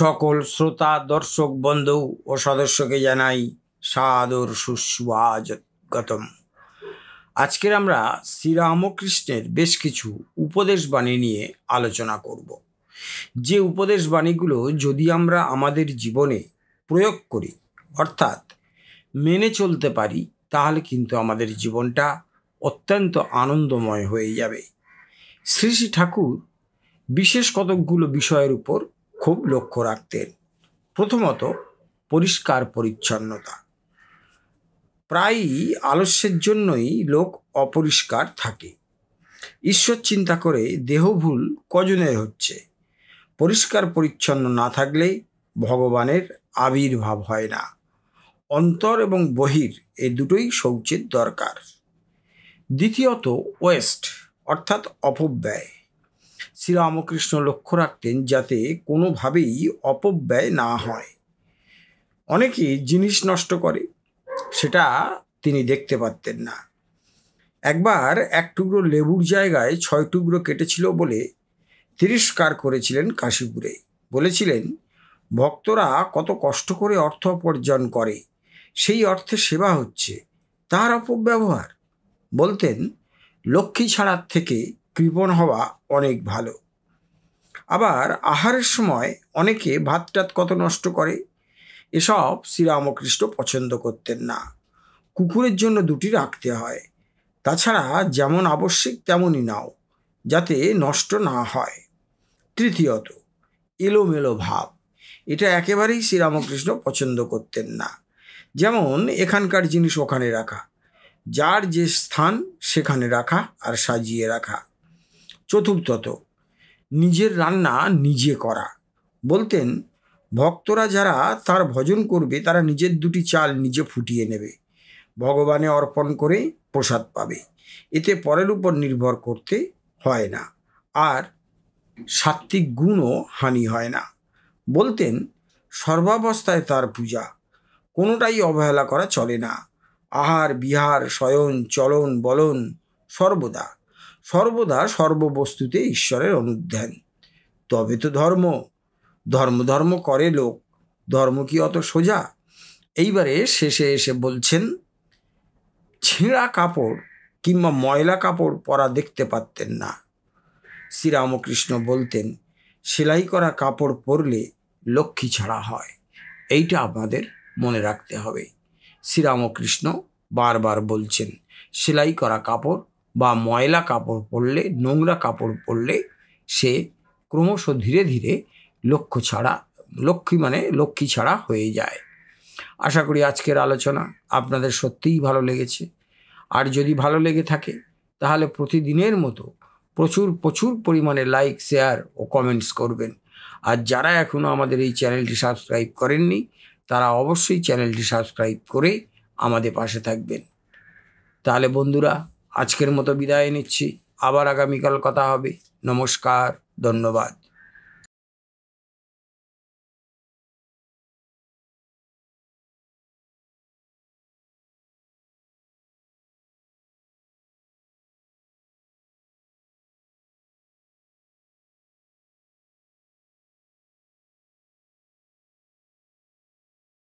সকল শ্রোতা দর্শক বন্ধু ও সদস্যকে জানাই সাদর সুস্বাগতম আজকের আমরা শ্রীরামকৃষ্ণের বেশ কিছু উপদেশ বাণী নিয়ে আলোচনা করব যে উপদেশ বাণীগুলো যদি আমরা আমাদের জীবনে প্রয়োগ করি অর্থাৎ মেনে চলতে পারি তাহলে কিন্তু আমাদের জীবনটা অত্যন্ত আনন্দময় হয়ে যাবে শ্রী শ্রী ঠাকুর বিশেষ কতকগুলো বিষয়ের উপর খুব লক্ষ্য রাখতেন প্রথমত পরিষ্কার পরিচ্ছন্নতা প্রায়ই আলস্যের জন্যই লোক অপরিষ্কার থাকে ঈশ্বর চিন্তা করে দেহভুল কজনের হচ্ছে পরিষ্কার পরিচ্ছন্ন না থাকলে ভগবানের আবির্ভাব হয় না অন্তর এবং বহির এ দুটোই শৌচের দরকার দ্বিতীয়ত ওয়েস্ট অর্থাৎ অপব্যয় শ্রীরামকৃষ্ণ লক্ষ্য রাখতেন যাতে কোনোভাবেই অপব্যয় না হয় অনেকে জিনিস নষ্ট করে সেটা তিনি দেখতে পারতেন না একবার এক টুকরো লেবুর জায়গায় ছয় টুকরো কেটেছিল বলে তিরস্কার করেছিলেন কাশীপুরে বলেছিলেন ভক্তরা কত কষ্ট করে অর্থ উপার্জন করে সেই অর্থে সেবা হচ্ছে তার অপব্যবহার বলতেন লক্ষ্মী ছাড়ার থেকে কৃপণ হওয়া অনেক ভালো আবার আহারের সময় অনেকে ভাত টাত কত নষ্ট করে এসব শ্রীরামকৃষ্ণ পছন্দ করতেন না কুকুরের জন্য দুটি রাখতে হয় তাছাড়া যেমন আবশ্যিক তেমনই নাও যাতে নষ্ট না হয় তৃতীয়ত এলোমেলো ভাব এটা একেবারেই শ্রীরামকৃষ্ণ পছন্দ করতেন না যেমন এখানকার জিনিস ওখানে রাখা যার যে স্থান সেখানে রাখা আর সাজিয়ে রাখা চতুর্থত নিজের রান্না নিজে করা বলতেন ভক্তরা যারা তার ভজন করবে তারা নিজের দুটি চাল নিজে ফুটিয়ে নেবে ভগবানে অর্পণ করে প্রসাদ পাবে এতে পরের উপর নির্ভর করতে হয় না আর সাত্ত্বিক গুণও হানি হয় না বলতেন সর্বাবস্থায় তার পূজা কোনোটাই অবহেলা করা চলে না আহার বিহার শয়ন চলন বলন সর্বদা সর্বদা সর্ববস্তুতে ঈশ্বরের অনুধ্যান তবে তো ধর্ম ধর্ম ধর্ম করে লোক ধর্ম কি অত সোজা এইবারে শেষে এসে বলছেন ছিঁড়া কাপড় কিংবা ময়লা কাপড় পরা দেখতে পারতেন না শ্রীরামকৃষ্ণ বলতেন সেলাই করা কাপড় পরলে লক্ষ্মী ছাড়া হয় এইটা আমাদের মনে রাখতে হবে শ্রীরামকৃষ্ণ বারবার বলছেন সেলাই করা কাপড় বা ময়লা কাপড় পরলে নোংরা কাপড় পরলে সে ক্রমশ ধীরে ধীরে লক্ষ্য ছাড়া লক্ষ্মী মানে লক্ষ্মী ছাড়া হয়ে যায় আশা করি আজকের আলোচনা আপনাদের সত্যিই ভালো লেগেছে আর যদি ভালো লেগে থাকে তাহলে প্রতিদিনের মতো প্রচুর প্রচুর পরিমাণে লাইক শেয়ার ও কমেন্টস করবেন আর যারা এখনও আমাদের এই চ্যানেলটি সাবস্ক্রাইব করেননি তারা অবশ্যই চ্যানেলটি সাবস্ক্রাইব করে আমাদের পাশে থাকবেন তাহলে বন্ধুরা আজকের মতো বিদায় নিচ্ছি আবার আগামীকাল কথা হবে নমস্কার ধন্যবাদ